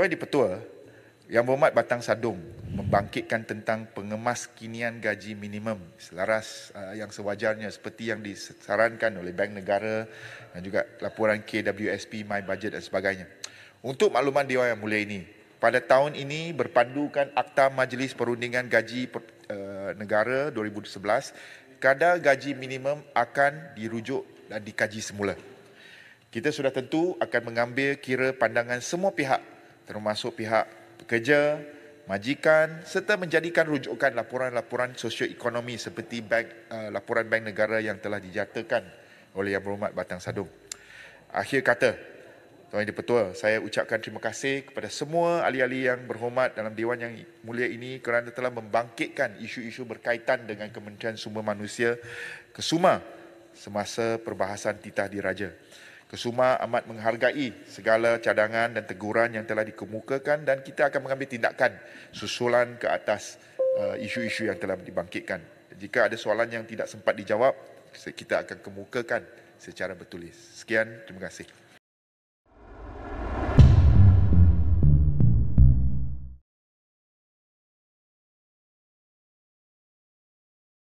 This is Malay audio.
Tuan di Petua, Yang Berhormat Batang Sadung membangkitkan tentang pengemas kinian gaji minimum selaras uh, yang sewajarnya seperti yang disarankan oleh Bank Negara dan juga laporan KWSP, My Budget dan sebagainya. Untuk makluman Dewan yang mulia ini, pada tahun ini berpandukan Akta Majlis Perundingan Gaji per, uh, Negara 2011, kadar gaji minimum akan dirujuk dan dikaji semula. Kita sudah tentu akan mengambil kira pandangan semua pihak termasuk pihak pekerja, majikan serta menjadikan rujukan laporan-laporan sosioekonomi seperti bank, eh, laporan bank negara yang telah dijatuhkan oleh Yang Berhormat Batang Sadung. Akhir kata, Tuan Yang Pertua, saya ucapkan terima kasih kepada semua ahli-ahli yang berhormat dalam Dewan yang mulia ini kerana telah membangkitkan isu-isu berkaitan dengan Kementerian Sumber Manusia Kesuma semasa perbahasan titah diraja. Kesuma amat menghargai segala cadangan dan teguran yang telah dikemukakan dan kita akan mengambil tindakan susulan ke atas uh, isu-isu yang telah dibangkitkan. Jika ada soalan yang tidak sempat dijawab, kita akan kemukakan secara bertulis. Sekian, terima kasih.